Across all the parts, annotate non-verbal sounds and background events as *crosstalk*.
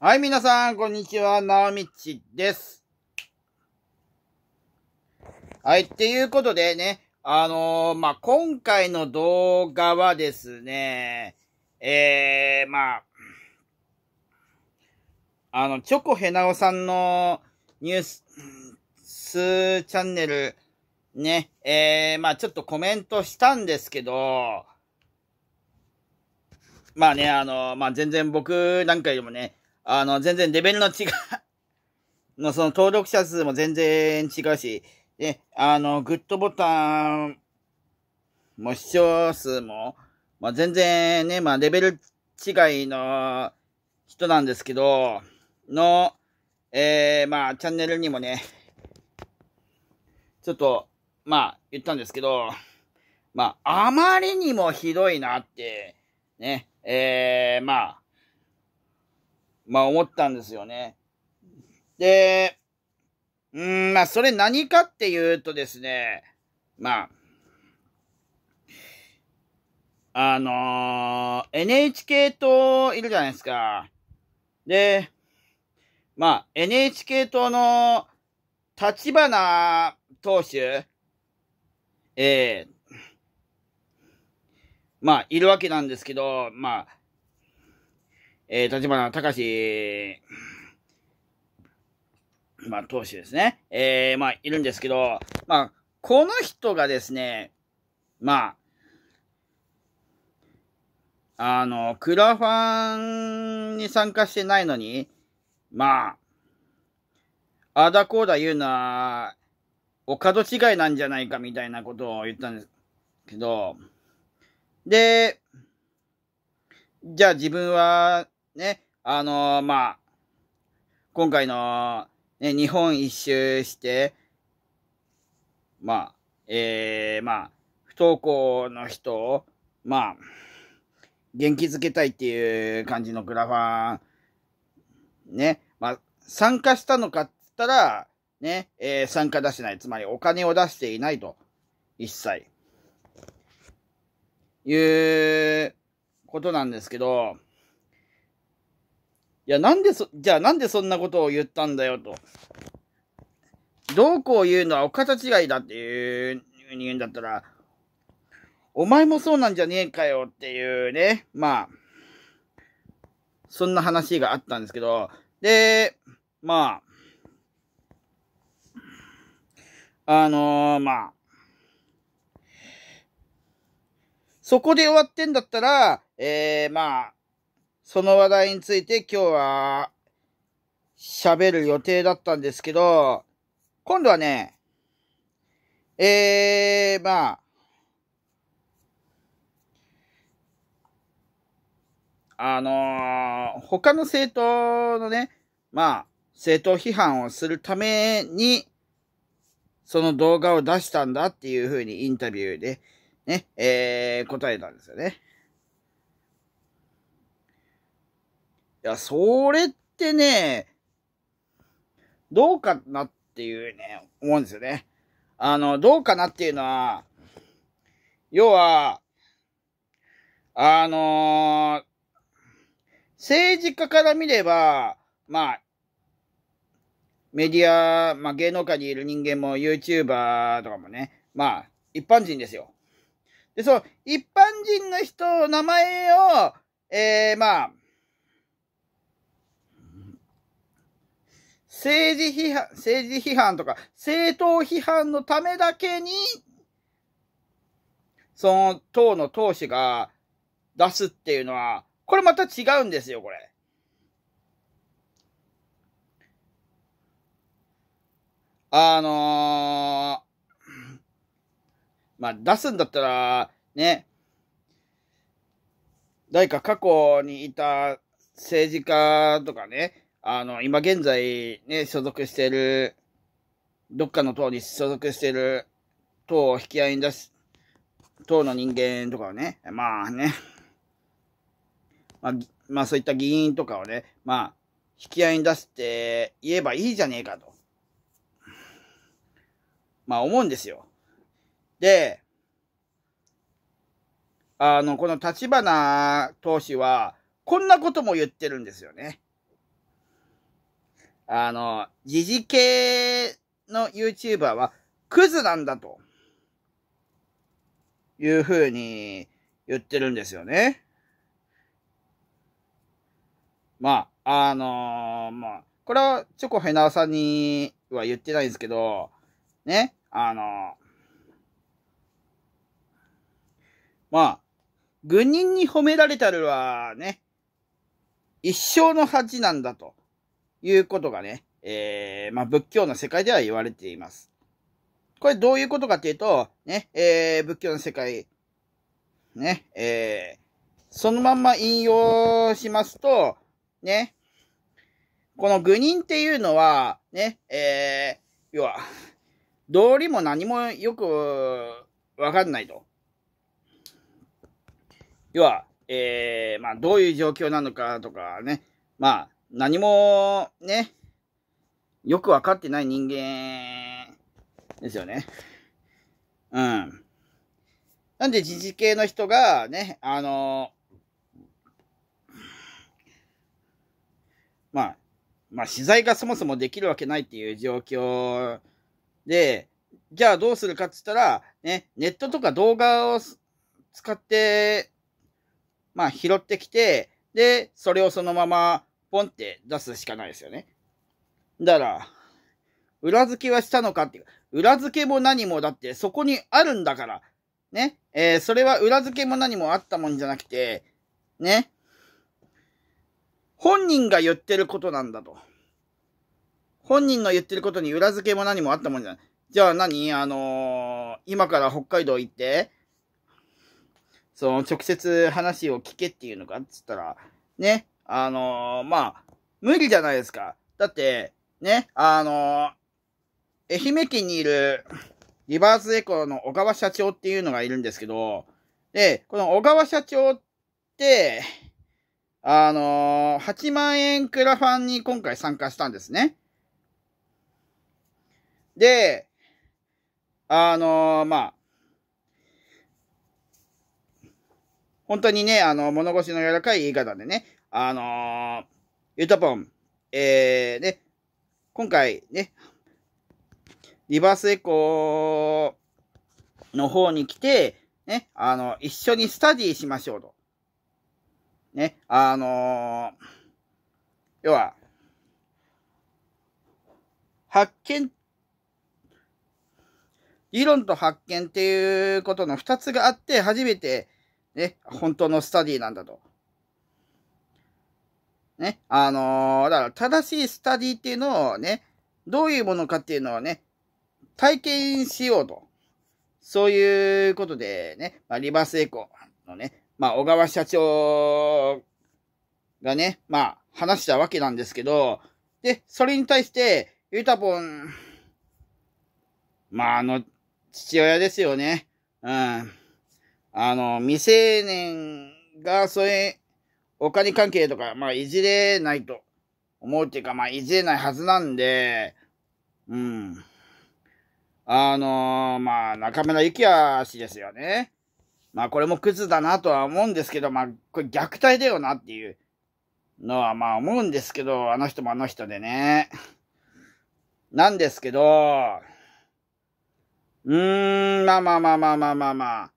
はい、皆さん、こんにちは。なおみちです。はい、っていうことでね、あのー、まあ、今回の動画はですね、えー、まあ、あの、チョコヘナオさんのニュース、スチャンネル、ね、えー、まあ、ちょっとコメントしたんですけど、まあね、あの、まあ、全然僕なんかよりもね、あの、全然レベルの違う *laughs* の、その登録者数も全然違うし、で、あの、グッドボタンも視聴数も、まあ、全然ね、まあ、レベル違いの人なんですけど、の、えー、まあ、チャンネルにもね、ちょっと、まあ、言ったんですけど、まあ、あまりにもひどいなって、ね、えー、まあ、まあ思ったんですよね。で、うん、まあそれ何かっていうとですね、まあ、あのー、NHK 党いるじゃないですか。で、まあ NHK 党の立花党首、ええー、まあいるわけなんですけど、まあえー、立花隆、まあ、投手ですね。えー、まあ、いるんですけど、まあ、この人がですね、まあ、あの、クラファンに参加してないのに、まあ、あだこうだ言うのは、お門違いなんじゃないかみたいなことを言ったんですけど、で、じゃあ自分はね、あのー、まあ、今回の、ね、日本一周して、まあ、えー、まあ、不登校の人を、まあ、元気づけたいっていう感じのグラファー、ね、まあ、参加したのかっつったら、ね、えー、参加出してない。つまりお金を出していないと。一切。いうことなんですけど、いや、なんでそ、じゃあなんでそんなことを言ったんだよと。どうこう言うのはお方違いだっていうに言うんだったら、お前もそうなんじゃねえかよっていうね、まあ、そんな話があったんですけど、で、まあ、あのー、まあ、そこで終わってんだったら、えー、まあ、その話題について今日は喋る予定だったんですけど、今度はね、ええー、まあ、あのー、他の政党のね、まあ、政党批判をするために、その動画を出したんだっていうふうにインタビューでね、えー、答えたんですよね。いや、それってね、どうかなっていうね、思うんですよね。あの、どうかなっていうのは、要は、あのー、政治家から見れば、まあ、メディア、まあ芸能界にいる人間も YouTuber とかもね、まあ、一般人ですよ。で、そう、一般人の人、名前を、ええー、まあ、政治批判、政治批判とか、政党批判のためだけに、その党の党首が出すっていうのは、これまた違うんですよ、これ。あのー、まあ、出すんだったら、ね、誰か過去にいた政治家とかね、あの、今現在ね、所属している、どっかの党に所属している党を引き合いに出す、党の人間とかをね、まあね、まあ、まあそういった議員とかをね、まあ、引き合いに出して言えばいいじゃねえかと。まあ思うんですよ。で、あの、この立花党首は、こんなことも言ってるんですよね。あの、時事系の YouTuber はクズなんだと、いうふうに言ってるんですよね。まあ、あのー、まあ、これはチョコヘナーさんには言ってないんですけど、ね、あのー、まあ、軍人に褒められたるはね、一生の恥なんだと。いうことがね、えー、まあ、仏教の世界では言われています。これどういうことかっていうと、ね、えー、仏教の世界、ね、えー、そのまんま引用しますと、ね、この愚人っていうのは、ね、えー、要は、道理も何もよくわかんないと。要は、えー、まあ、どういう状況なのかとかね、まあ、何も、ね、よくわかってない人間ですよね。うん。なんで時事系の人がね、あの、まあ、まあ、取材がそもそもできるわけないっていう状況で、じゃあどうするかっつったら、ね、ネットとか動画を使って、まあ、拾ってきて、で、それをそのままポンって出すしかないですよね。だから、裏付けはしたのかっていう。裏付けも何もだってそこにあるんだから。ね。えー、それは裏付けも何もあったもんじゃなくて、ね。本人が言ってることなんだと。本人の言ってることに裏付けも何もあったもんじゃない。じゃあ何あのー、今から北海道行って、その直接話を聞けっていうのかっつったら、ね、あのー、まあ、無理じゃないですか。だって、ね、あのー、愛媛県にいる、リバースエコーの小川社長っていうのがいるんですけど、で、この小川社長って、あのー、8万円クラファンに今回参加したんですね。で、あのー、まあ、本当にね、あの、物腰の柔らかい言い方でね、あのー、ゆたぽん、えー、ね、今回ね、リバースエコーの方に来て、ね、あの、一緒にスタディしましょうと。ね、あのー、要は、発見、理論と発見っていうことの二つがあって、初めて、ね、本当のスタディなんだと。ね、あのー、だから正しいスタディっていうのをね、どういうものかっていうのをね、体験しようと。そういうことでね、まあ、リバースエコーのね、まあ、小川社長がね、まあ、話したわけなんですけど、で、それに対して、ユタポン、まあ、あの、父親ですよね。うん。あの、未成年が、それ、お金関係とか、まあ、いじれないと思うっていうか、まあ、いじれないはずなんで、うん。あのー、まあ、中村幸也氏ですよね。まあ、これもクズだなとは思うんですけど、まあ、これ虐待だよなっていうのは、まあ、思うんですけど、あの人もあの人でね。なんですけど、うーん、まあまあまあまあまあまあまあ。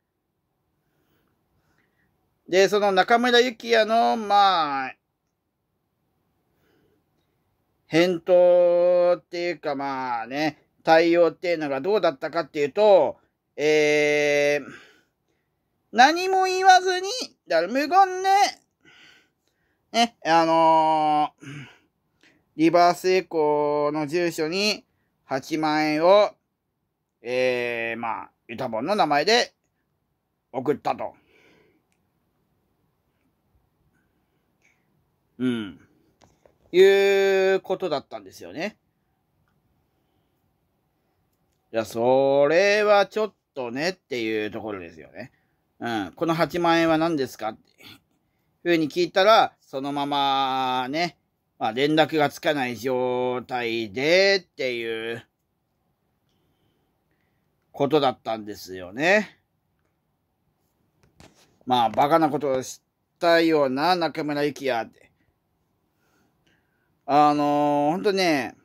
で、その中村幸也の、まあ、返答っていうか、まあね、対応っていうのがどうだったかっていうと、えー、何も言わずに、だから無言で、ね、あのー、リバースエコーの住所に8万円を、えー、まあ、ユタボンの名前で送ったと。うん。いうことだったんですよね。いや、それはちょっとねっていうところですよね。うん。この8万円は何ですかって、ふうに聞いたら、そのままね、まあ、連絡がつかない状態でっていう、ことだったんですよね。まあ、バカなことをしたような中村幸也って。あのー、ほんとね、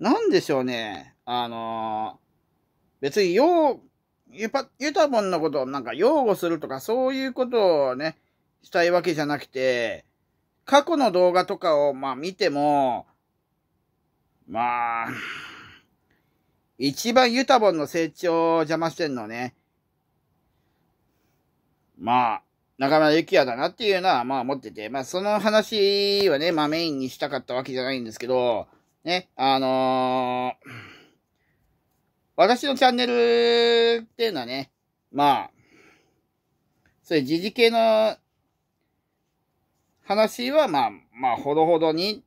なんでしょうね。あのー、別に、よう、ゆぱ、ゆたぼんのことをなんか擁護するとか、そういうことをね、したいわけじゃなくて、過去の動画とかを、まあ見ても、まあ、一番ユタボンの成長を邪魔してんのね。まあ、中村幸也だなっていうのは、まあ思ってて、まあその話はね、まあメインにしたかったわけじゃないんですけど、ね、あのー、私のチャンネルっていうのはね、まあ、そういう時事系の話は、まあ、まあ、ほどほどに、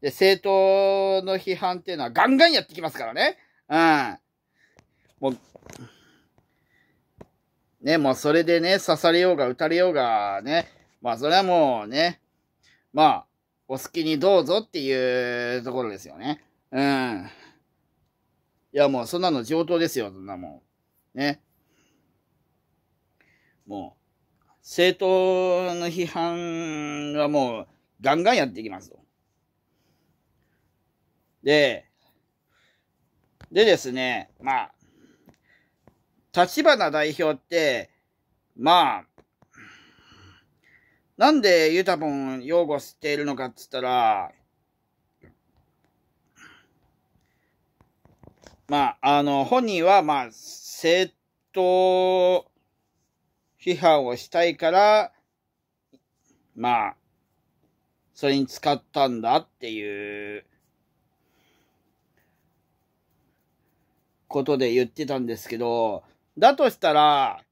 で、政党の批判っていうのはガンガンやってきますからね。うん。もう、ね、もうそれでね、刺されようが打たれようがね、まあそれはもうね、まあ、お好きにどうぞっていうところですよね。うん。いやもうそんなの上等ですよ、そんなもん。ね。もう、政党の批判はもう、ガンガンやっていきますと。で、でですね、まあ、立花代表って、まあ、なんでユタポン擁護しているのかっつったら、まあ、あの、本人は、まあ、政党批判をしたいから、まあ、それに使ったんだっていう、ことで言ってたんですけど、だとしたら、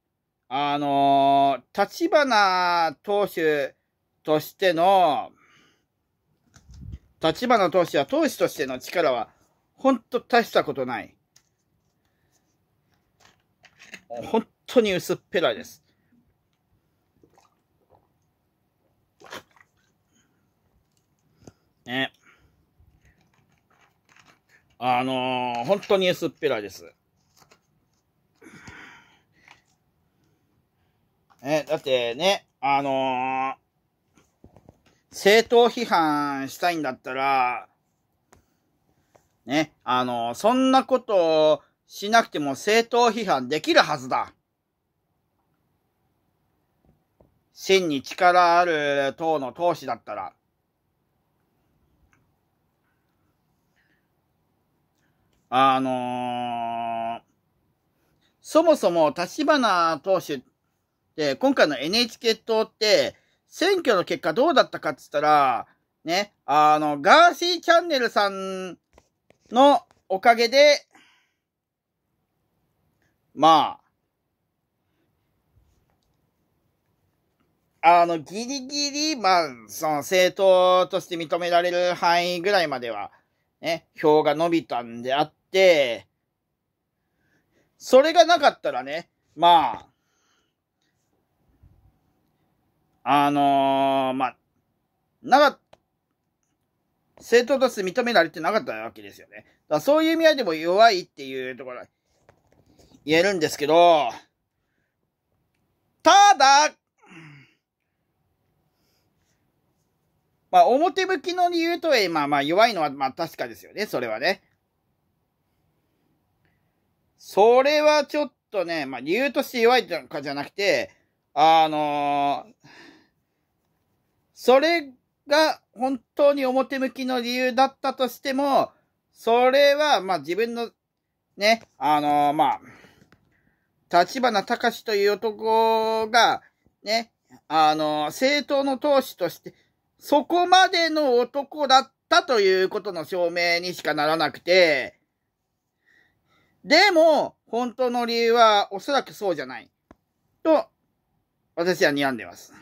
あのー、立花投手としての、立花投手は投手としての力は、ほんと大したことない。本当に薄っぺらいです。ね。あのー、本当に薄っぺらいです。え、だってね、あのー、政党批判したいんだったら、ね、あのー、そんなことをしなくても政党批判できるはずだ。真に力ある党の党首だったら。あのー、そもそも立花党首ってで、今回の NHK 党って、選挙の結果どうだったかっつったら、ね、あの、ガーシーチャンネルさんのおかげで、まあ、あの、ギリギリ、まあ、その政党として認められる範囲ぐらいまでは、ね、票が伸びたんであって、それがなかったらね、まあ、あのー、まあ、なが、正当として認められてなかったわけですよね。だそういう意味合いでも弱いっていうところは言えるんですけど、ただ、まあ、表向きの理由とは、まあまあ、弱いのは、まあ確かですよね、それはね。それはちょっとね、まあ、理由として弱いとかじゃなくて、あのーそれが本当に表向きの理由だったとしても、それは、まあ自分の、ね、あのー、まあ、立花隆という男が、ね、あのー、政党の党首として、そこまでの男だったということの証明にしかならなくて、でも、本当の理由はおそらくそうじゃない。と、私は睨んでます。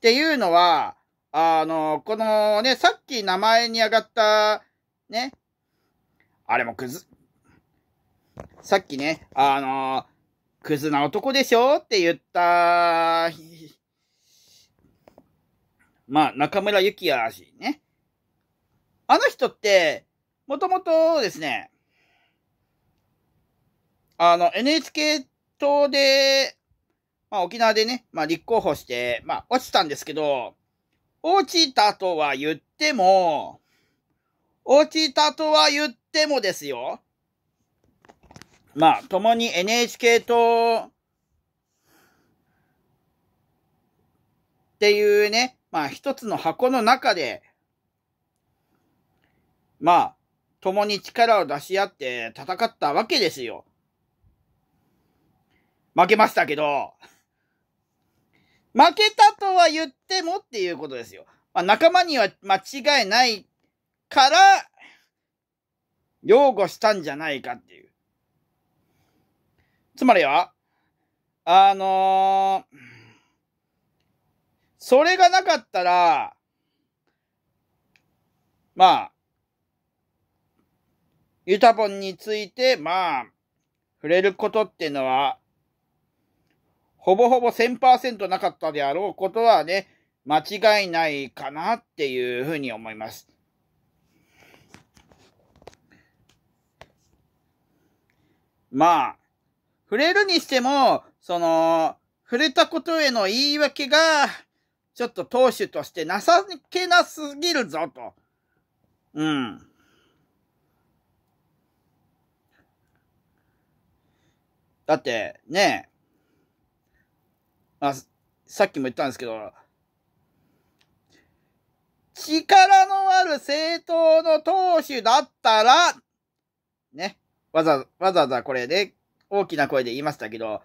っていうのは、あの、このね、さっき名前に上がった、ね、あれもクズ、さっきね、あの、クズな男でしょって言った、まあ、中村幸也氏ね。あの人って、もともとですね、あの、NHK 党で、まあ、沖縄でね、まあ、立候補して、まあ、落ちたんですけど、落ちたとは言っても、落ちたとは言ってもですよ。まあ、共に NHK と、っていうね、まあ一つの箱の中で、まあ、共に力を出し合って戦ったわけですよ。負けましたけど。負けたとは言ってもっていうことですよ。まあ、仲間には間違いないから、擁護したんじゃないかっていう。つまりは、あのー、それがなかったら、まあ、ユタボンについて、まあ、触れることっていうのはほぼほぼ1000%なかったであろうことはね、間違いないかなっていうふうに思います。まあ、触れるにしても、その、触れたことへの言い訳が、ちょっと当主としてなさけなすぎるぞと。うん。だって、ね、あ、さっきも言ったんですけど、力のある政党の党首だったら、ね、わざわざわざこれで、大きな声で言いましたけど、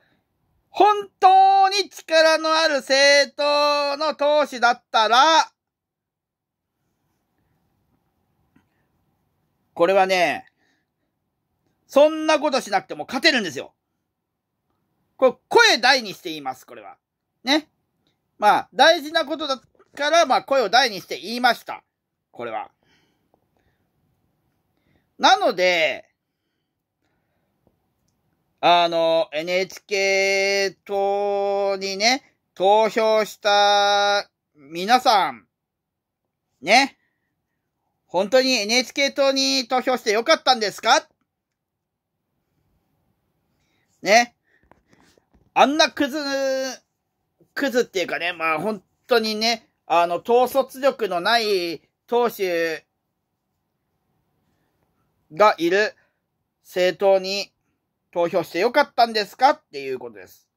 本当に力のある政党の党首だったら、これはね、そんなことしなくても勝てるんですよ。これ、声大にして言います、これは。ね。まあ、大事なことだから、まあ、声を大にして言いました。これは。なので、あの、NHK 党にね、投票した皆さん、ね、本当に NHK 党に投票してよかったんですかね。あんなクズクズっていうかね、まあ本当にね、あの、統率力のない投手がいる政党に投票してよかったんですかっていうことです。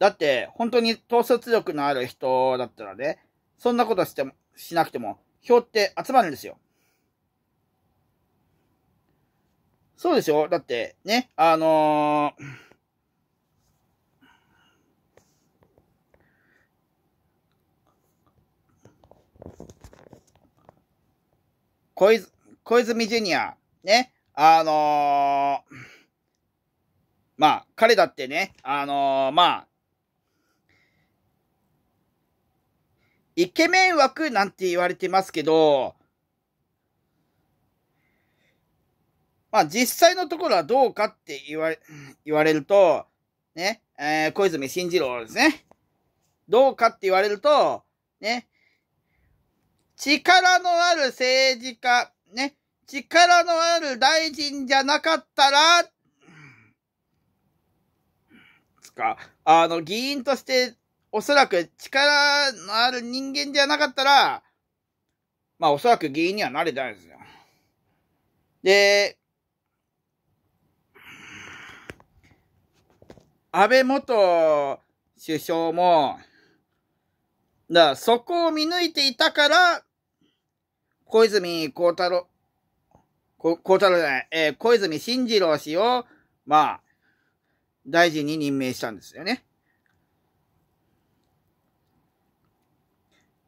だって、本当に統率力のある人だったらね、そんなことしても、しなくても、票って集まるんですよ。そうでしょだって、ね、あのー、小泉、小泉ジュニア、ね、あのー、まあ、彼だってね、あのー、まあ、イケメン枠なんて言われてますけど、まあ実際のところはどうかって言われ、*clears throat* 言われると、ね、えー、小泉進次郎ですね。どうかって言われると、ね、力のある政治家、ね、力のある大臣じゃなかったら、つか、あの、議員として、おそらく力のある人間じゃなかったら、まあおそらく議員にはなれてないですよ。で、安倍元首相も、だからそこを見抜いていたから、小泉孝太郎、孝太郎じゃない、えー、小泉進次郎氏を、まあ、大臣に任命したんですよね。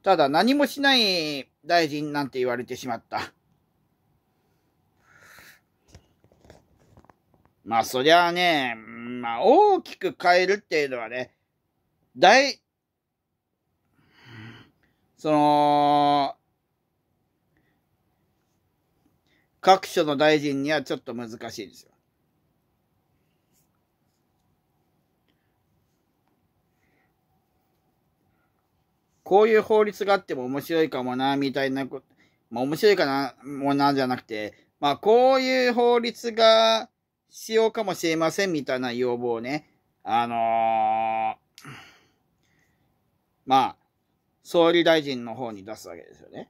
ただ何もしない大臣なんて言われてしまった。まあそりゃあね、まあ大きく変えるっていうのはね、大、その、各所の大臣にはちょっと難しいですよ。こういう法律があっても面白いかもな、みたいなこと、まあ面白いかな、もな、じゃなくて、まあこういう法律がしようかもしれませんみたいな要望をね、あのー、まあ、総理大臣の方に出すわけですよね。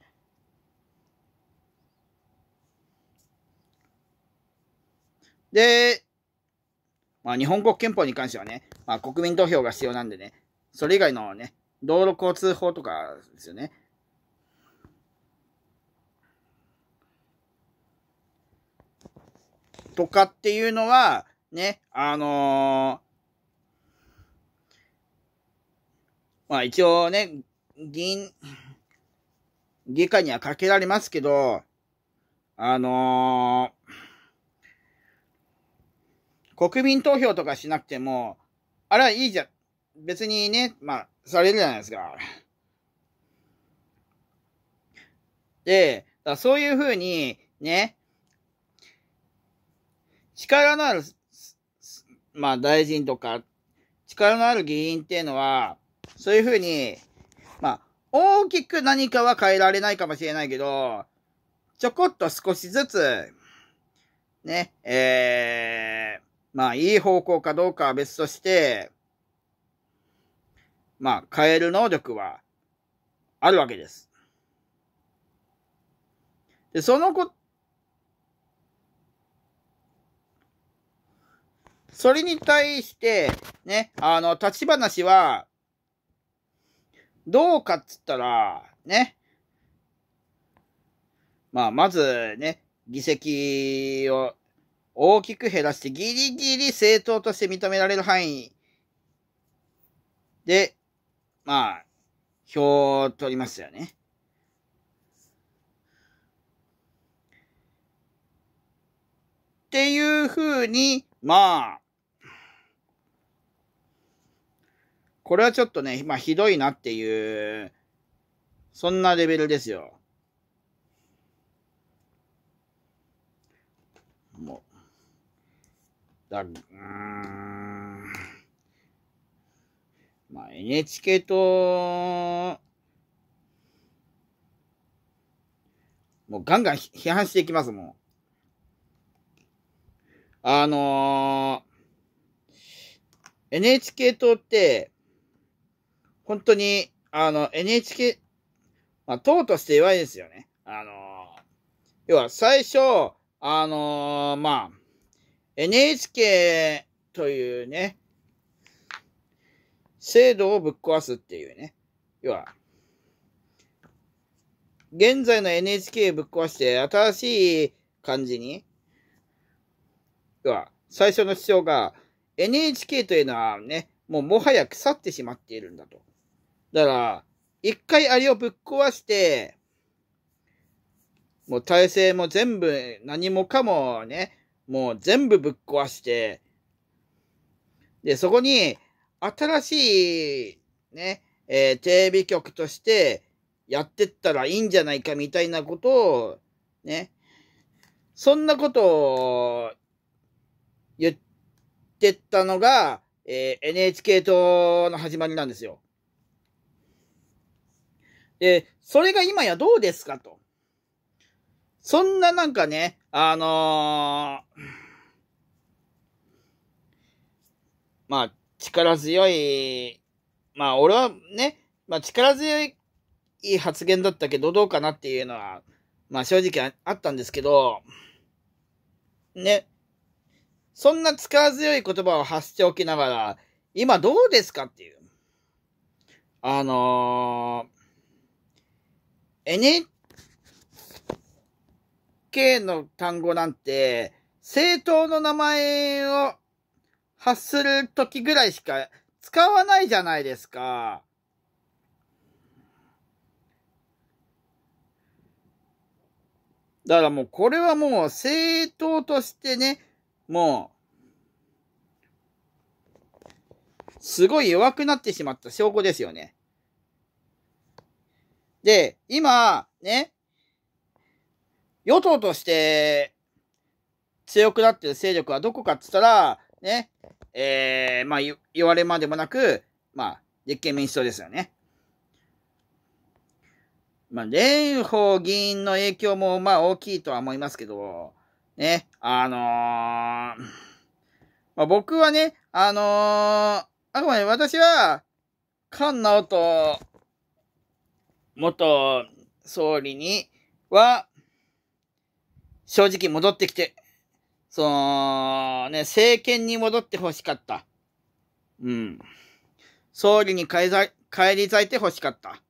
で、まあ、日本国憲法に関してはね、まあ、国民投票が必要なんでね、それ以外のね、道路交通法とかですよね。とかっていうのは、ね、あのー、まあ一応ね、議員、議会にはかけられますけど、あのー、国民投票とかしなくても、あれはいいじゃ、別にね、まあ、されるじゃないですか。で、だそういうふうに、ね、力のある、まあ大臣とか、力のある議員っていうのは、そういうふうに、まあ、大きく何かは変えられないかもしれないけど、ちょこっと少しずつ、ね、ええー、まあ、いい方向かどうかは別として、まあ、変える能力はあるわけです。で、そのこ、それに対して、ね、あの、立ち話は、どうかっつったら、ね。まあ、まずね、議席を大きく減らしてギリギリ政党として認められる範囲で、まあ、票を取りますよね。っていうふうに、まあ、これはちょっとね、まあひどいなっていう、そんなレベルですよ。もう。だ、うん。まあ NHK と、もうガンガン批判していきます、もう。あのー、NHK 党って、本当に、あの、NHK、まあ、党として弱いですよね。あのー、要は最初、あのー、まあ、NHK というね、制度をぶっ壊すっていうね。要は、現在の NHK ぶっ壊して新しい感じには、最初の主張が、NHK というのはね、もうもはや腐ってしまっているんだと。だから、一回あれをぶっ壊して、もう体制も全部、何もかもね、もう全部ぶっ壊して、で、そこに、新しい、ね、えー、テレビ局として、やってったらいいんじゃないかみたいなことを、ね、そんなことを言ってったのが、えー、NHK 党の始まりなんですよ。で、それが今やどうですかと。そんななんかね、あのー、まあ、力強い、まあ、俺はね、まあ、力強い発言だったけど、どうかなっていうのは、まあ、正直あったんですけど、ね、そんな使わ強い言葉を発しておきながら、今どうですかっていう。あのー、NHK の単語なんて、政党の名前を発するときぐらいしか使わないじゃないですか。だからもうこれはもう政党としてね、もう、すごい弱くなってしまった証拠ですよね。で、今、ね、与党として強くなってる勢力はどこかって言ったら、ね、えー、まあ言われまでもなく、まあ、立憲民主党ですよね。まあ、蓮舫議員の影響もまあ大きいとは思いますけど、ね、あのー、まあ、僕はね、あのー、あくまで私は、菅直人元総理には、正直戻ってきて、その、ね、政権に戻ってほしかった。うん。総理に返り咲いてほしかった。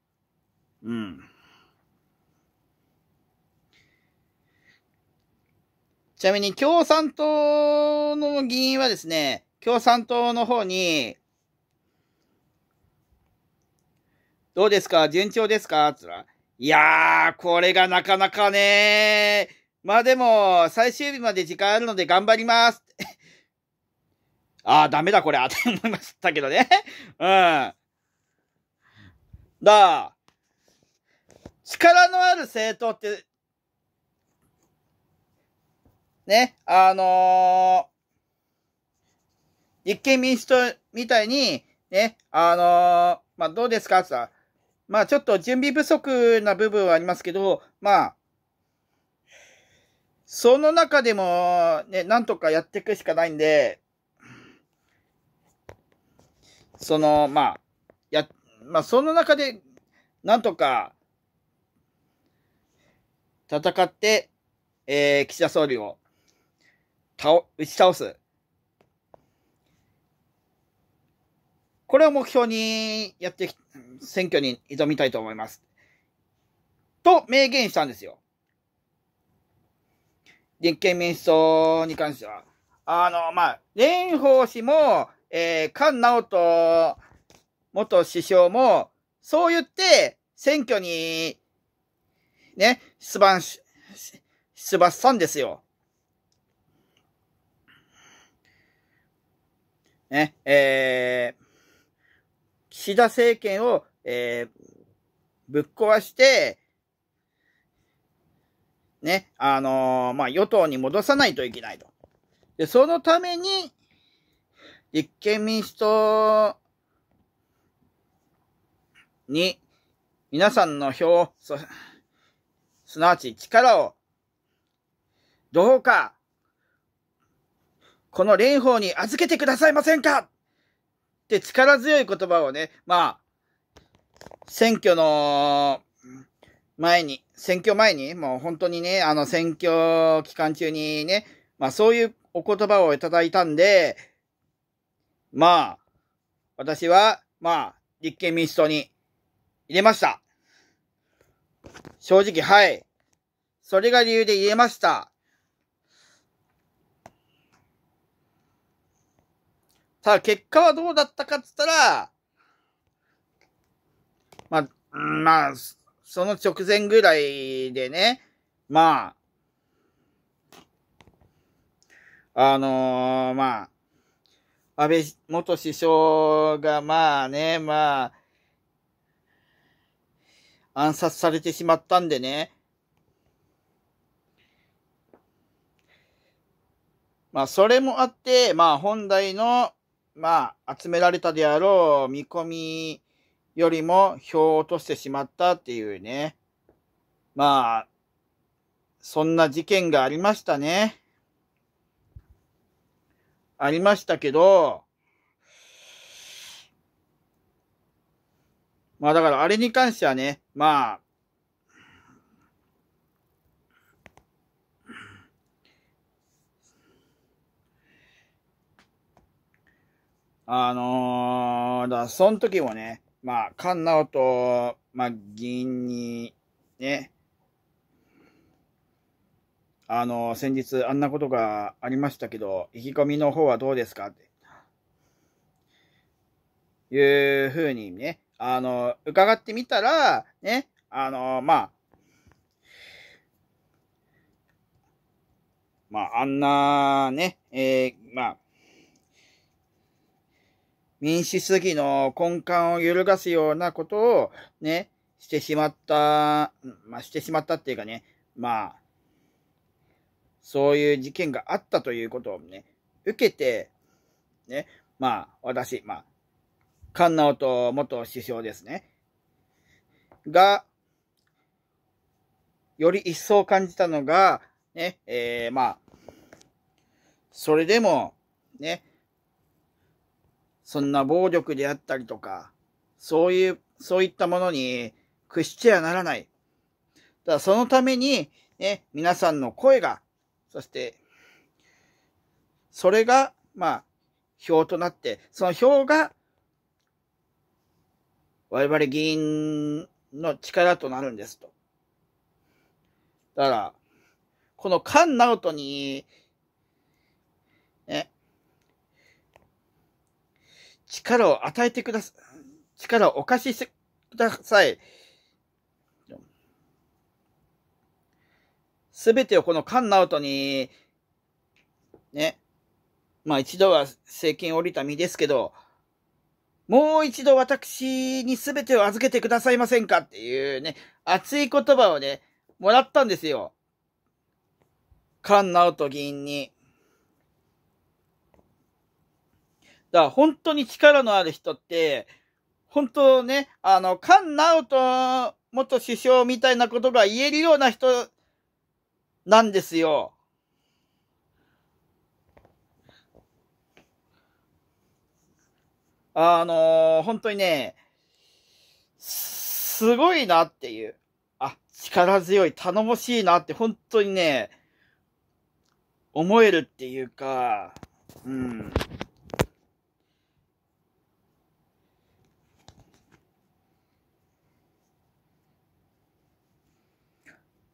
うん。ちなみに共産党の議員はですね、共産党の方に、どうですか順調ですかつら。いやー、これがなかなかねまあでも、最終日まで時間あるので頑張ります。*laughs* ああ、ダメだこれ、って思いましたけどね。*laughs* うん。だ、力のある政党ってね、あのー、立憲民主党みたいに、ね、あのー、まあ、どうですかってさ、まあ、ちょっと準備不足な部分はありますけど、まあ、その中でも、ね、なんとかやっていくしかないんで、その、まあ、や、まあ、その中で、なんとか、戦って、えー、岸田総理を倒、打ち倒す。これを目標にやって選挙に挑みたいと思います。と明言したんですよ。立憲民主党に関しては。あの、まあ、蓮舫氏も、えー、菅直人元首相も、そう言って、選挙に、ね、出馬し、出馬したんですよ。ね、えー、岸田政権を、えー、ぶっ壊して、ね、あのー、まあ、与党に戻さないといけないと。で、そのために、立憲民主党に、皆さんの票、すなわち力を、どうか、この蓮舫に預けてくださいませんかって力強い言葉をね、まあ、選挙の前に、選挙前に、もう本当にね、あの選挙期間中にね、まあそういうお言葉をいただいたんで、まあ、私は、まあ、立憲民主党に入れました。正直、はい。それが理由で入れました。たあ、結果はどうだったかっつったら、まあ、まあ、その直前ぐらいでね、まあ、あのー、まあ、安倍元首相がまあね、まあ、暗殺されてしまったんでね、まあ、それもあって、まあ、本来のまあ、集められたであろう見込みよりも票を落としてしまったっていうね。まあ、そんな事件がありましたね。ありましたけど、まあだからあれに関してはね、まあ、あのー、だその時もね、まあ、菅直人、まあ、銀に、ね、あのー、先日あんなことがありましたけど、意気込みの方はどうですかって、いうふうにね、あのー、伺ってみたら、ね、あのー、まあ、まあ、あんなね、えー、まあ、民主主義の根幹を揺るがすようなことをね、してしまった、まあ、してしまったっていうかね、まあ、そういう事件があったということをね、受けて、ね、まあ、私、まあ、菅直人元首相ですね、が、より一層感じたのが、ね、えー、まあ、それでも、ね、そんな暴力であったりとか、そういう、そういったものに屈してはならない。だからそのために、ね、皆さんの声が、そして、それが、まあ、票となって、その票が、我々議員の力となるんですと。だから、この菅直人に、ね、力を与えてくださ、力をお貸ししてください。すべてをこのカンナウトに、ね、まあ一度は政権降りた身ですけど、もう一度私にすべてを預けてくださいませんかっていうね、熱い言葉をね、もらったんですよ。カンナウト議員に。だから本当に力のある人って、本当ね、あの、菅直人元首相みたいなことが言えるような人なんですよ。あの本当にね、すごいなっていう。あ、力強い、頼もしいなって、本当にね、思えるっていうか、うん。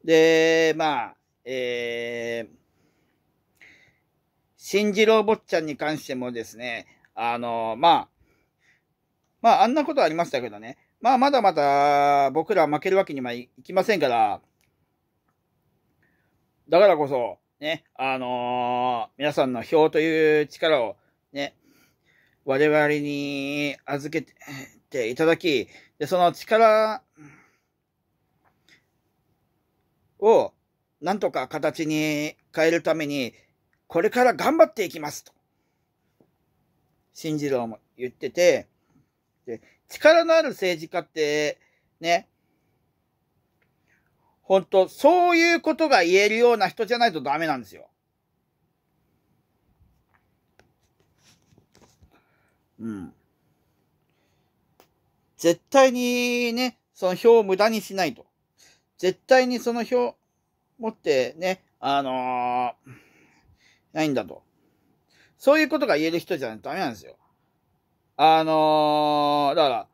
で、まあ、えー、新次郎坊ちゃんに関してもですね、あの、まあ、まあ、あんなことありましたけどね、まあ、まだまだ僕ら負けるわけにはいきませんから、だからこそ、ね、あのー、皆さんの票という力を、ね、我々に預けていただき、で、その力、をなんとか形に変えるために、これから頑張っていきますと、新次郎も言ってて、で力のある政治家って、ね、本当そういうことが言えるような人じゃないとダメなんですよ。うん。絶対にね、その票を無駄にしないと。絶対にその票持ってね、あのー、ないんだと。そういうことが言える人じゃダメなんですよ。あのー、だから、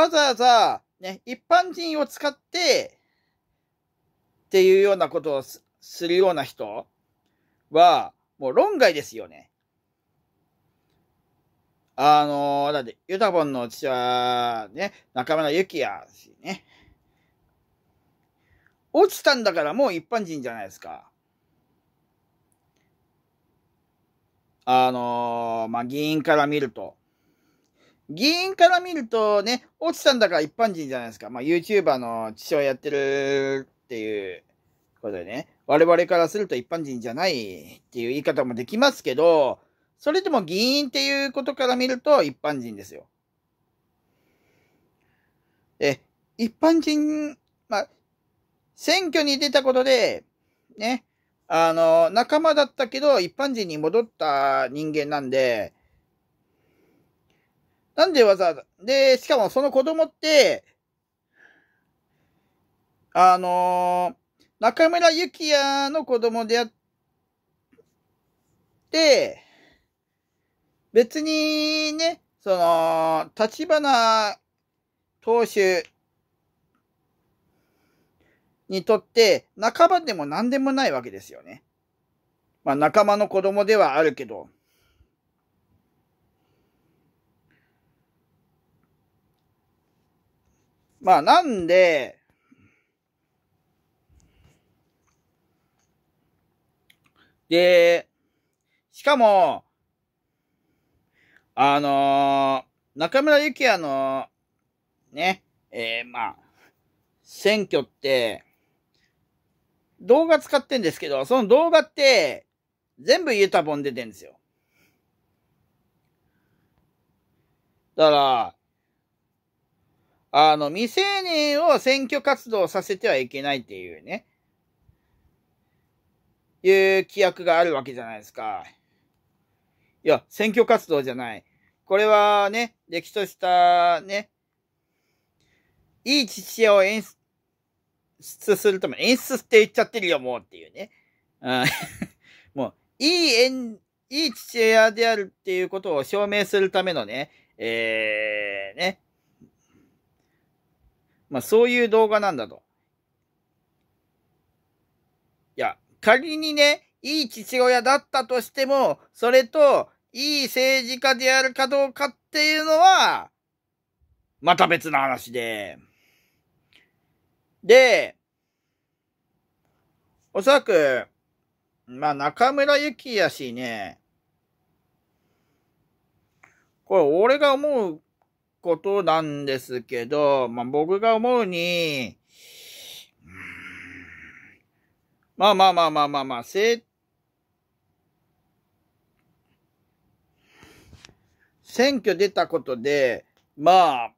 わざわざ、ね、一般人を使って、っていうようなことをするような人は、もう論外ですよね。あのー、だって、ユタボンの父は、ね、中村幸也ね、落ちたんだからもう一般人じゃないですか。あのー、まあ、議員から見ると。議員から見るとね、落ちたんだから一般人じゃないですか。まあ、YouTuber の父親やってるっていうことでね、我々からすると一般人じゃないっていう言い方もできますけど、それでも議員っていうことから見ると一般人ですよ。え、一般人、まあ、選挙に出たことで、ね、あの、仲間だったけど、一般人に戻った人間なんで、なんでわざわざ、で、しかもその子供って、あの中村幸也の子供であって、別にね、その、立花投手にとって仲間でも何でもないわけですよね。まあ仲間の子供ではあるけど、まあなんで、で、しかも、あのー、中村ゆきやの、ね、えー、まあ、選挙って、動画使ってんですけど、その動画って、全部ユタボン出てんですよ。だから、あの、未成年を選挙活動させてはいけないっていうね、いう規約があるわけじゃないですか。いや、選挙活動じゃない。これはね、歴史としたね、いい父親を演出出するとも演出って言っちゃってるよ、もうっていうね。うん、*laughs* もう、いい演、いい父親であるっていうことを証明するためのね、えー、ね。まあ、そういう動画なんだと。いや、仮にね、いい父親だったとしても、それと、いい政治家であるかどうかっていうのは、また別の話で。で、おそらく、まあ、中村ゆきやしね、これ、俺が思うことなんですけど、まあ、僕が思うに、まあまあまあまあまあまあ、せ、選挙出たことで、まあ、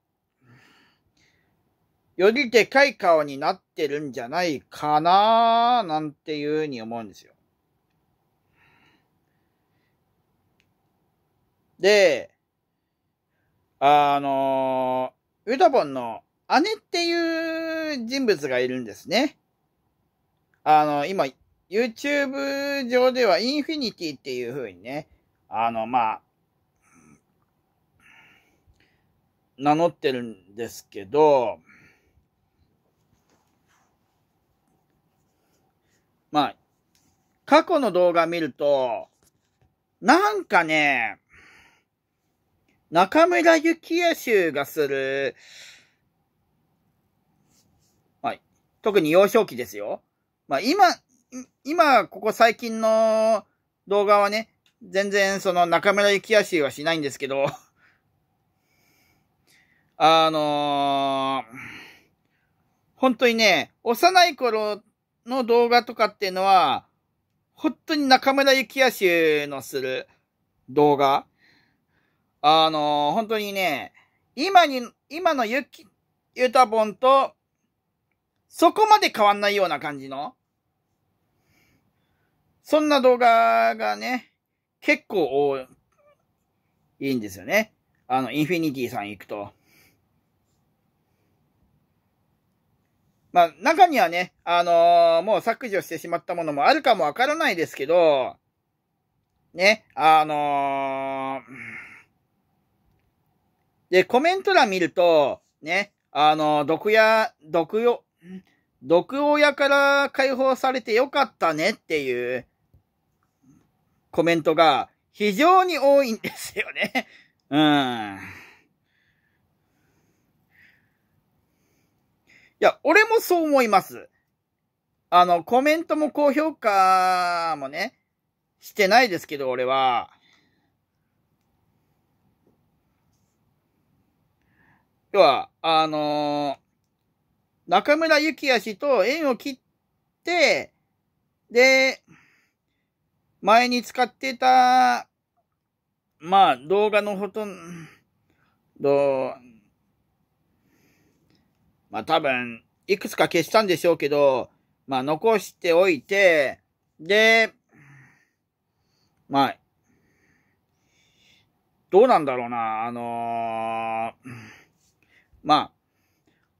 よりでかい顔になってるんじゃないかななんていうふうに思うんですよ。で、あの、ウタボンの姉っていう人物がいるんですね。あの、今、YouTube 上ではインフィニティっていうふうにね、あの、まあ、名乗ってるんですけど、まあ、過去の動画見ると、なんかね、中村幸也衆がする、はい。特に幼少期ですよ。まあ今、今、ここ最近の動画はね、全然その中村幸也衆はしないんですけど、あのー、本当にね、幼い頃の動画とかっていうのは、本当に中村幸也氏のする動画。あの、本当にね、今に、今のゆき、ゆたぼんと、そこまで変わんないような感じの、そんな動画がね、結構多いんですよね。あの、インフィニティさん行くと。まあ、中にはね、あのー、もう削除してしまったものもあるかもわからないですけど、ね、あのー、で、コメント欄見ると、ね、あのー、毒屋、毒よ、毒親から解放されてよかったねっていうコメントが非常に多いんですよね。うん。や、俺もそう思います。あの、コメントも高評価もね、してないですけど、俺は。要は、あのー、中村幸也氏と縁を切って、で、前に使ってた、まあ、動画のほとんど、まあ多分、いくつか消したんでしょうけど、まあ残しておいて、で、まあ、どうなんだろうな、あのー、まあ、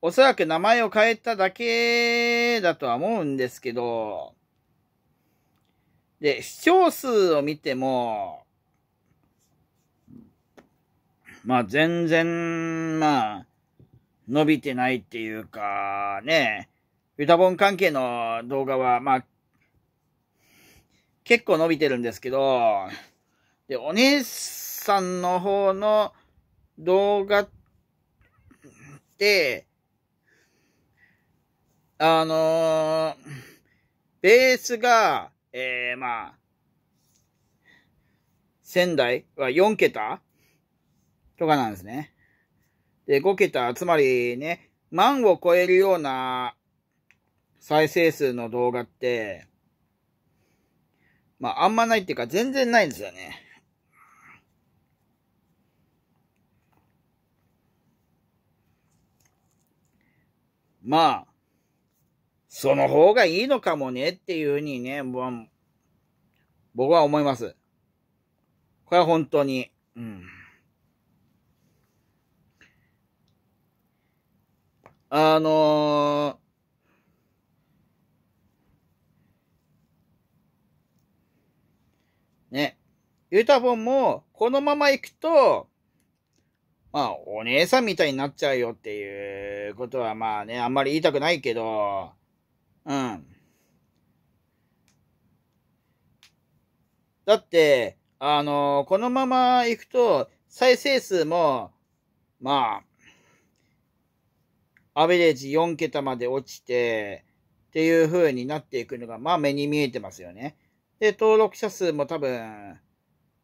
おそらく名前を変えただけだとは思うんですけど、で、視聴数を見ても、まあ全然、まあ、伸びてないっていうか、ね、ユタボン関係の動画は、まあ、結構伸びてるんですけど、で、お姉さんの方の動画って、あのー、ベースが、えー、まあ、仙台は4桁とかなんですね。で、5桁、つまりね、万を超えるような再生数の動画って、まあ、あんまないっていうか、全然ないんですよね。まあ、その方がいいのかもねっていうふうにね、僕は思います。これは本当に。うんあのーね。ユタボンも、このまま行くと、まあ、お姉さんみたいになっちゃうよっていうことは、まあね、あんまり言いたくないけど、うん。だって、あの、このまま行くと、再生数も、まあ、アベレージ4桁まで落ちて、っていう風になっていくのが、まあ目に見えてますよね。で、登録者数も多分、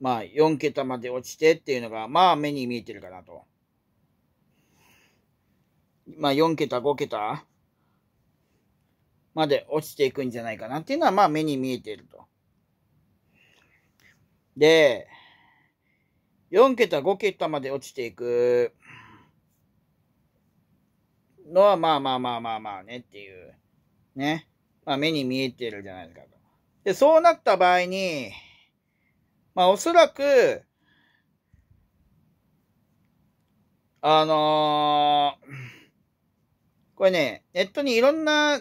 まあ4桁まで落ちてっていうのが、まあ目に見えてるかなと。まあ4桁、5桁まで落ちていくんじゃないかなっていうのは、まあ目に見えてると。で、4桁、5桁まで落ちていくのは、まあまあまあまあまあねっていう、ね。まあ目に見えてるじゃないですか。で、そうなった場合に、まあおそらく、あのー、これね、ネットにいろんな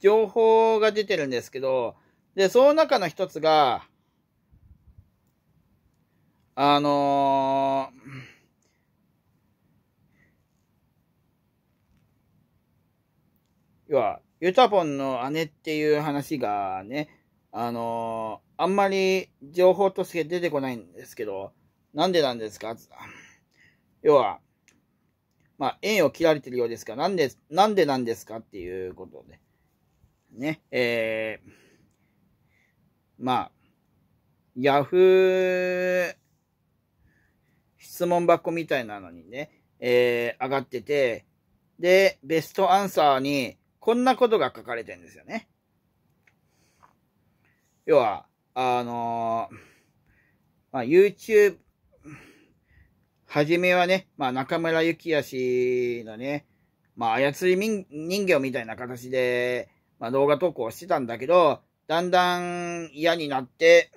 情報が出てるんですけど、で、その中の一つが、あのー要は、ユタポンの姉っていう話がね、あのー、あんまり情報として出てこないんですけど、なんでなんですか要は、まあ、縁を切られてるようですが、なんで、なんでなんですかっていうことで。ね、えー、まあ、ヤフー質問箱みたいなのにね、えー、上がってて、で、ベストアンサーに、こんなことが書かれてるんですよね。要は、あのー、まあ、YouTube、はじめはね、まあ、中村幸也氏のね、まあ、操り人形みたいな形で、まあ、動画投稿してたんだけど、だんだん嫌になって、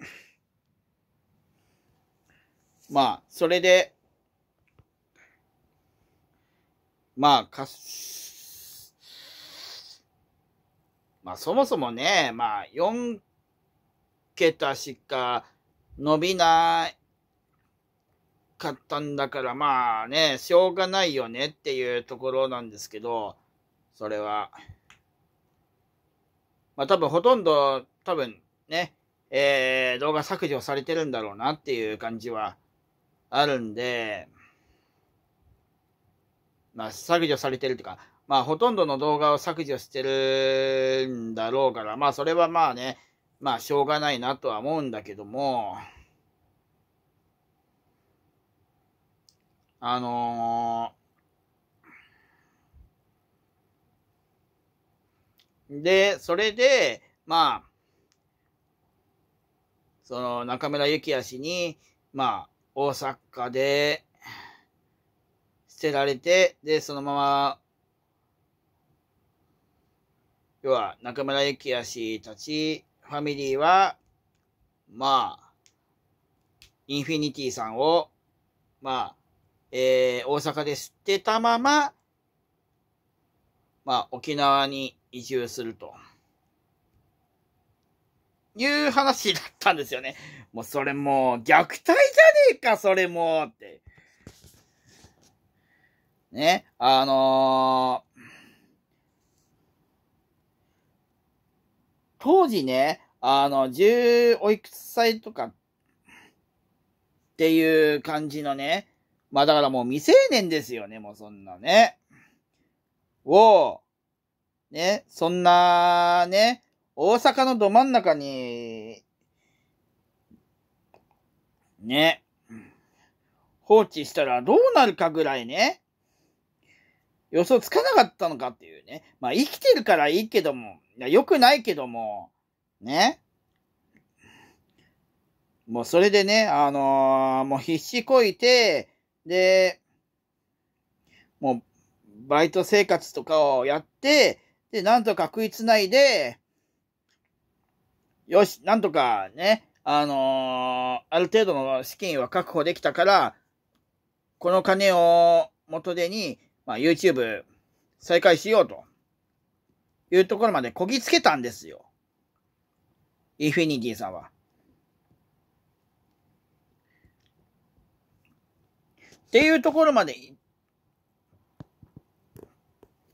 まあ、それで、まあ、かす、まあそもそもね、まあ4桁しか伸びなかったんだからまあね、しょうがないよねっていうところなんですけど、それは。まあ多分ほとんど多分ね、えー、動画削除されてるんだろうなっていう感じはあるんで、まあ削除されてるっていうか、まあ、ほとんどの動画を削除してるんだろうから、まあ、それはまあね、まあ、しょうがないなとは思うんだけども、あのー、で、それで、まあ、その中村幸也氏に、まあ、大阪で捨てられて、で、そのまま要は中村幸也たちファミリーは、まあ、インフィニティさんを、まあ、えー、大阪で吸ってたまま、まあ、沖縄に移住すると。いう話だったんですよね。もうそれもう虐待じゃねえか、それもって。ね、あのー当時ね、あの、10おいくつ歳とかっていう感じのね、まあだからもう未成年ですよね、もうそんなね。を、ね、そんなね、大阪のど真ん中に、ね、放置したらどうなるかぐらいね、予想つかなかったのかっていうね。まあ、生きてるからいいけども、いや、良くないけども、ね。もうそれでね、あのー、もう必死こいて、で、もう、バイト生活とかをやって、で、なんとか食いつないで、よし、なんとかね、あのー、ある程度の資金は確保できたから、この金を元手にまあ、YouTube 再開しようというところまでこぎつけたんですよ。インフィニティさんは。っていうところまで行っ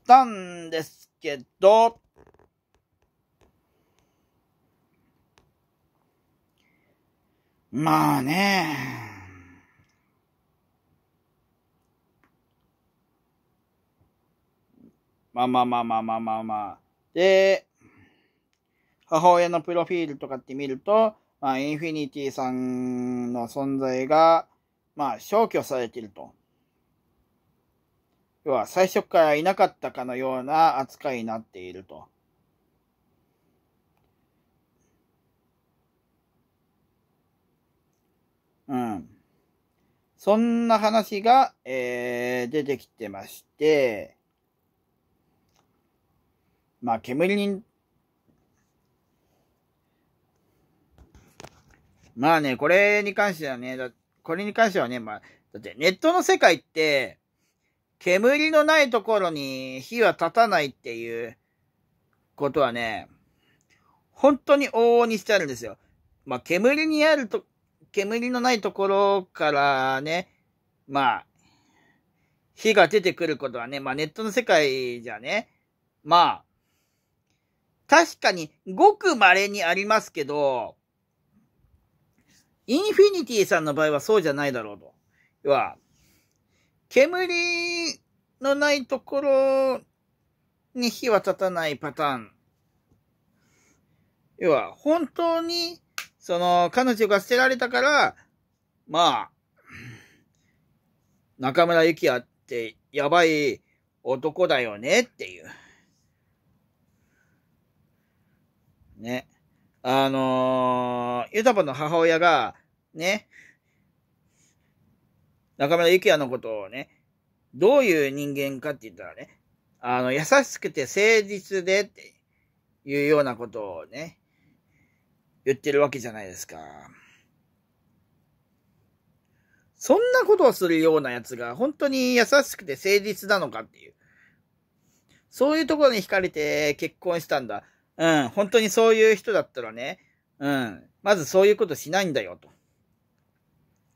たんですけど、まあね。まあまあまあまあまあまあまあ。で、母親のプロフィールとかって見ると、まあ、インフィニティさんの存在が、まあ、消去されていると。要は、最初からいなかったかのような扱いになっていると。うん。そんな話が、えー、出てきてまして、まあ、煙に、まあね、これに関してはね、だこれに関してはね、まあ、だってネットの世界って、煙のないところに火は立たないっていうことはね、本当に往々にしてあるんですよ。まあ、煙にあると、煙のないところからね、まあ、火が出てくることはね、まあネットの世界じゃね、まあ、確かにごく稀にありますけど、インフィニティさんの場合はそうじゃないだろうと。要は、煙のないところに火は立たないパターン。要は、本当に、その、彼女が捨てられたから、まあ、中村ゆきってやばい男だよねっていう。ね。あのー、ユタポの母親が、ね、中村幸也のことをね、どういう人間かって言ったらね、あの、優しくて誠実でっていうようなことをね、言ってるわけじゃないですか。そんなことをするようなやつが本当に優しくて誠実なのかっていう。そういうところに惹かれて結婚したんだ。うん、本当にそういう人だったらね、うん、まずそういうことしないんだよと。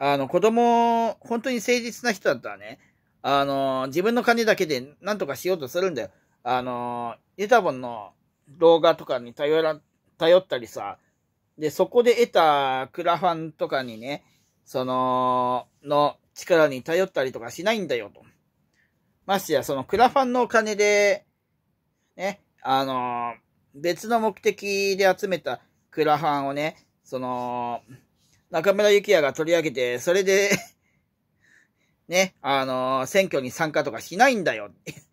あの、子供、本当に誠実な人だったらね、あの、自分の金だけで何とかしようとするんだよ。あの、ユタボンの動画とかに頼ら、頼ったりさ、で、そこで得たクラファンとかにね、その、の力に頼ったりとかしないんだよと。ましてや、そのクラファンのお金で、ね、あの別の目的で集めたクラハンをね、その、中村幸也が取り上げて、それで *laughs* ね、あのー、選挙に参加とかしないんだよ。*laughs*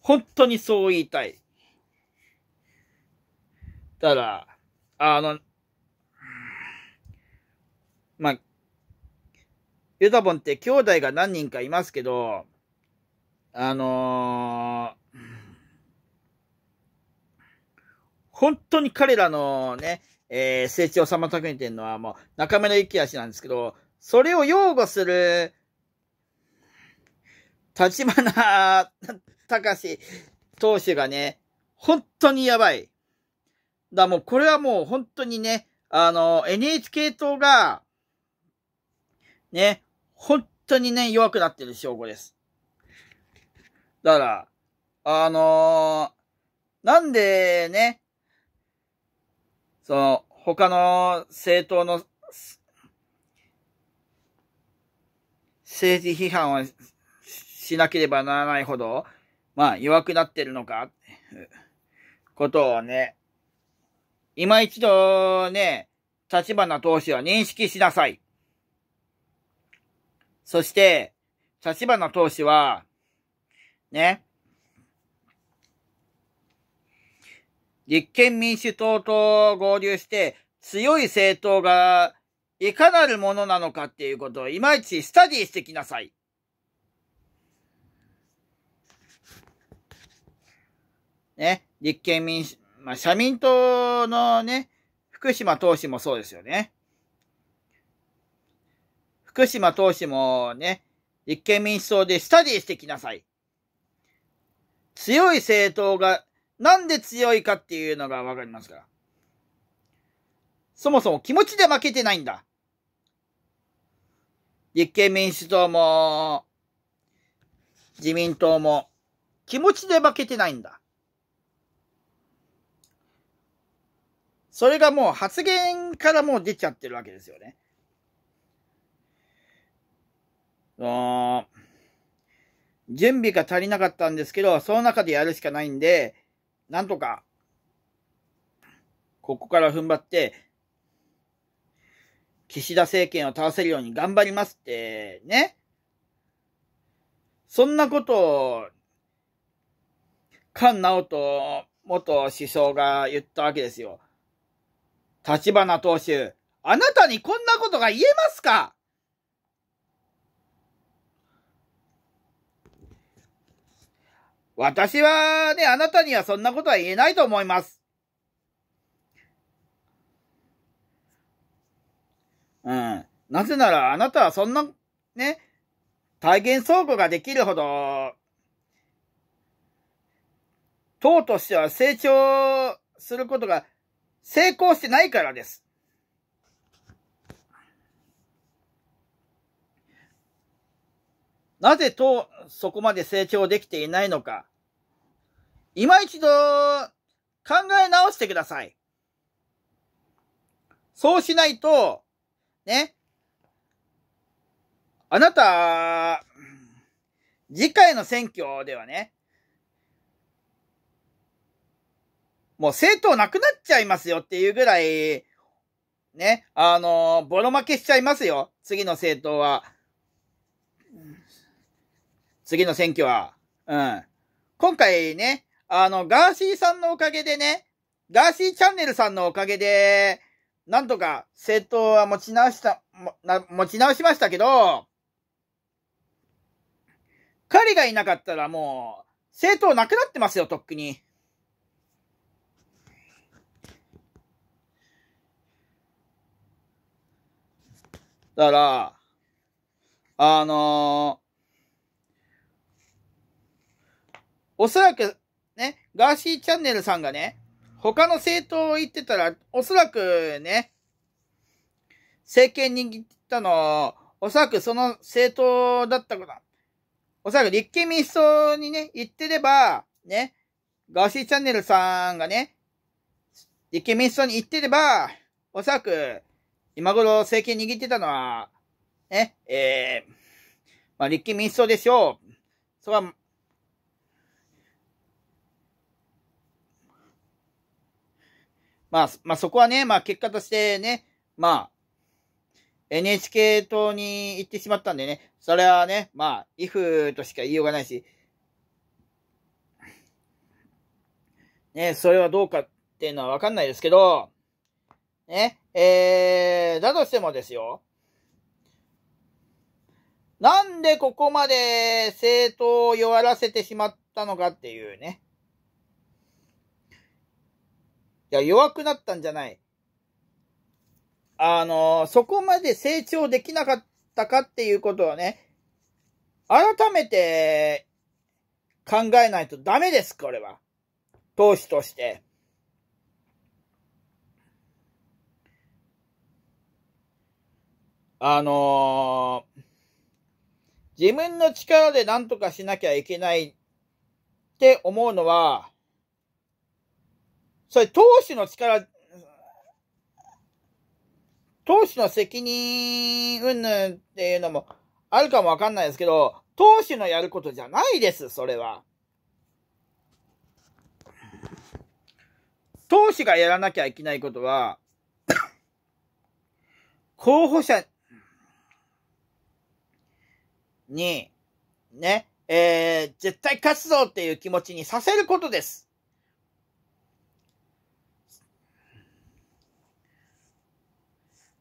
本当にそう言いたい。ただ、あの、まあ、ユタボンって兄弟が何人かいますけど、あのー本当に彼らのね、えー、成長を妨げてるのはもう中村幸足なんですけど、それを擁護する、立花隆投手がね、本当にやばい。だ、もうこれはもう本当にね、あの、NHK 党が、ね、本当にね、弱くなってる証拠です。だから、あのー、なんでね、その、他の政党の政治批判をしなければならないほど、まあ弱くなってるのか、ことをね、今一度ね、立花党首は認識しなさい。そして、立花党首は、ね、立憲民主党と合流して強い政党がいかなるものなのかっていうことをいまいちスタディしてきなさい。ね、立憲民主、まあ、社民党のね、福島党首もそうですよね。福島党首もね、立憲民主党でスタディしてきなさい。強い政党がなんで強いかっていうのがわかりますから。そもそも気持ちで負けてないんだ。立憲民主党も、自民党も、気持ちで負けてないんだ。それがもう発言からもう出ちゃってるわけですよね。準備が足りなかったんですけど、その中でやるしかないんで、なんとか、ここから踏ん張って、岸田政権を倒せるように頑張りますって、ね。そんなことを、菅直人元首相が言ったわけですよ。立花党首、あなたにこんなことが言えますか私はね、あなたにはそんなことは言えないと思います。うん。なぜなら、あなたはそんな、ね、体現倉庫ができるほど、党としては成長することが成功してないからです。なぜと、そこまで成長できていないのか。今一度、考え直してください。そうしないと、ね。あなた、次回の選挙ではね、もう政党なくなっちゃいますよっていうぐらい、ね、あのボロ負けしちゃいますよ。次の政党は。次の選挙は。うん。今回ね、あの、ガーシーさんのおかげでね、ガーシーチャンネルさんのおかげで、なんとか政党は持ち直した、持ち直しましたけど、彼がいなかったらもう、政党なくなってますよ、とっくに。だから、あのーおそらく、ね、ガーシーチャンネルさんがね、他の政党を言ってたら、おそらくね、政権握ったの、おそらくその政党だったことおそらく立憲民主党にね、行ってれば、ね、ガーシーチャンネルさんがね、立憲民主党に行ってれば、おそらく、今頃政権握ってたのは、ね、えー、まあ、立憲民主党でしょう。それは、まあ、まあ、そこはね、まあ、結果としてね、まあ、NHK 党に行ってしまったんでね、それはね、まあ、if としか言いようがないし、ね、それはどうかっていうのはわかんないですけど、ね、えー、だとしてもですよ、なんでここまで政党を弱らせてしまったのかっていうね。や、弱くなったんじゃない。あの、そこまで成長できなかったかっていうことはね、改めて考えないとダメです、これは。投資として。あのー、自分の力で何とかしなきゃいけないって思うのは、それ、投手の力、投手の責任、うんぬんっていうのもあるかもわかんないですけど、投手のやることじゃないです、それは。投手がやらなきゃいけないことは、候補者に、ね、えー、絶対勝つぞっていう気持ちにさせることです。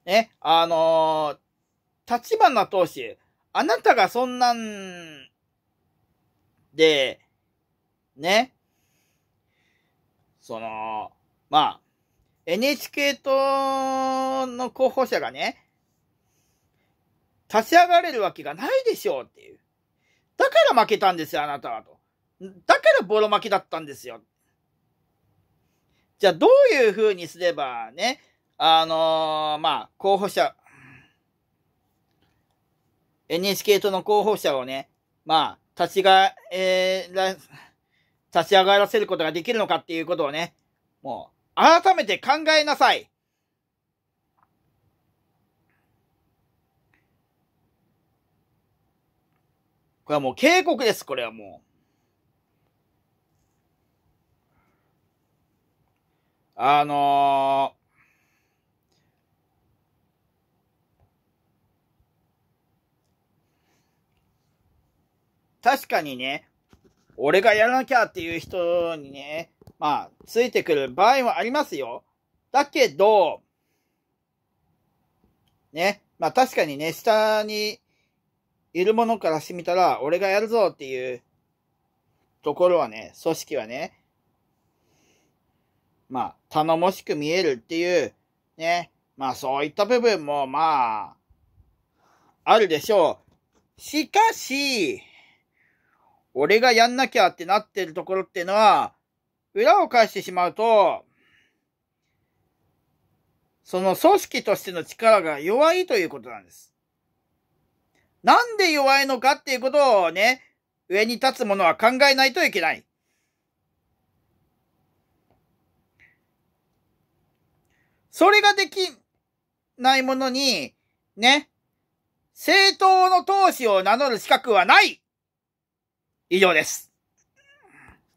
ね、あのー、立花投手、あなたがそんなんで、ね、その、まあ、NHK 党の候補者がね、立ち上がれるわけがないでしょうっていう。だから負けたんですよ、あなたはと。だからボロ負けだったんですよ。じゃあどういう風にすればね、あのー、まあ、候補者、NHK との候補者をね、まあ、立ちが、えー、立ち上がらせることができるのかっていうことをね、もう、改めて考えなさい。これはもう警告です、これはもう。あのー確かにね、俺がやらなきゃっていう人にね、まあ、ついてくる場合はありますよ。だけど、ね、まあ確かにね、下にいるものからしてみたら、俺がやるぞっていうところはね、組織はね、まあ、頼もしく見えるっていう、ね、まあそういった部分も、まあ、あるでしょう。しかし、俺がやんなきゃってなってるところっていうのは、裏を返してしまうと、その組織としての力が弱いということなんです。なんで弱いのかっていうことをね、上に立つ者は考えないといけない。それができないものに、ね、政党の党首を名乗る資格はない以上です。